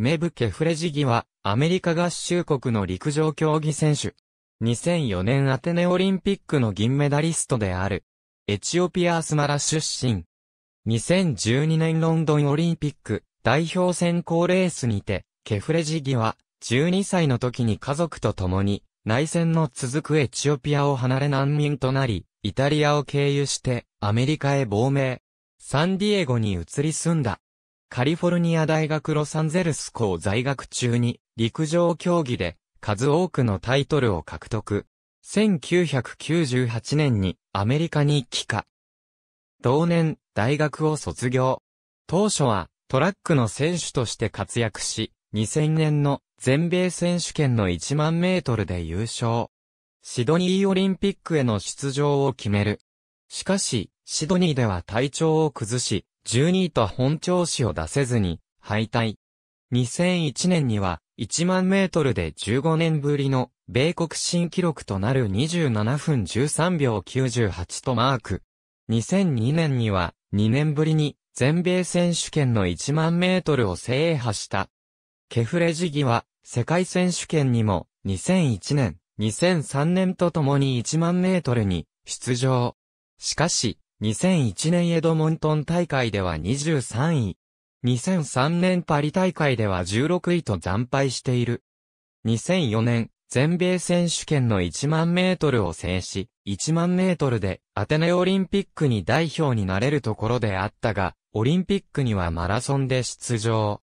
メブケフレジギは、アメリカ合衆国の陸上競技選手。2004年アテネオリンピックの銀メダリストである。エチオピアアスマラ出身。2012年ロンドンオリンピック代表選考レースにて、ケフレジギは、12歳の時に家族と共に、内戦の続くエチオピアを離れ難民となり、イタリアを経由して、アメリカへ亡命。サンディエゴに移り住んだ。カリフォルニア大学ロサンゼルス校在学中に陸上競技で数多くのタイトルを獲得。1998年にアメリカに帰化。同年、大学を卒業。当初はトラックの選手として活躍し、2000年の全米選手権の1万メートルで優勝。シドニーオリンピックへの出場を決める。しかし、シドニーでは体調を崩し、12位と本調子を出せずに敗退。2001年には1万メートルで15年ぶりの米国新記録となる27分13秒98とマーク。2002年には2年ぶりに全米選手権の1万メートルを制覇した。ケフレジギは世界選手権にも2001年、2003年とともに1万メートルに出場。しかし、2001年エドモントン大会では23位。2003年パリ大会では16位と惨敗している。2004年、全米選手権の1万メートルを制し、1万メートルでアテネオリンピックに代表になれるところであったが、オリンピックにはマラソンで出場。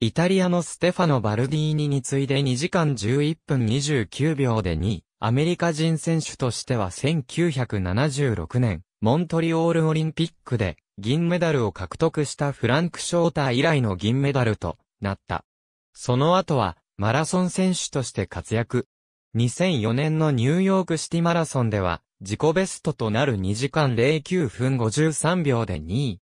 イタリアのステファノ・バルディーニに次いで2時間11分29秒で2位、アメリカ人選手としては1976年、モントリオールオリンピックで銀メダルを獲得したフランク・ショーター以来の銀メダルとなった。その後はマラソン選手として活躍。2004年のニューヨークシティマラソンでは自己ベストとなる2時間09分53秒で2位。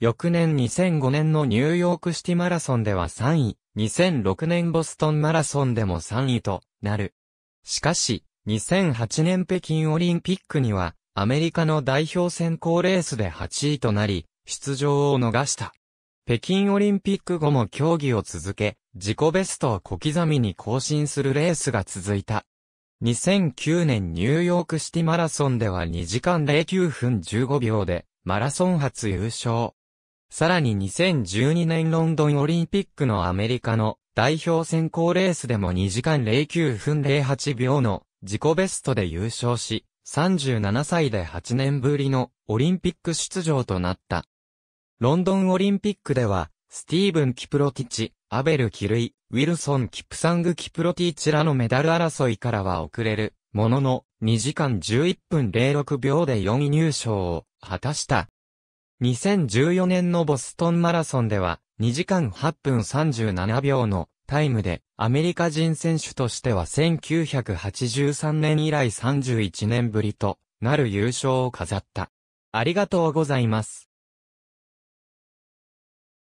翌年2005年のニューヨークシティマラソンでは3位、2006年ボストンマラソンでも3位となる。しかし、2008年北京オリンピックにはアメリカの代表選考レースで8位となり、出場を逃した。北京オリンピック後も競技を続け、自己ベストを小刻みに更新するレースが続いた。2009年ニューヨークシティマラソンでは2時間09分15秒で、マラソン初優勝。さらに2012年ロンドンオリンピックのアメリカの代表選考レースでも2時間09分08秒の自己ベストで優勝し、37歳で8年ぶりのオリンピック出場となった。ロンドンオリンピックでは、スティーブン・キプロティチ、アベル・キルイ、ウィルソン・キプサング・キプロティチらのメダル争いからは遅れる、ものの、2時間11分06秒で4位入賞を果たした。2014年のボストンマラソンでは、2時間8分37秒のタイムで、アメリカ人選手としては1983年以来31年ぶりとなる優勝を飾った。ありがとうございます。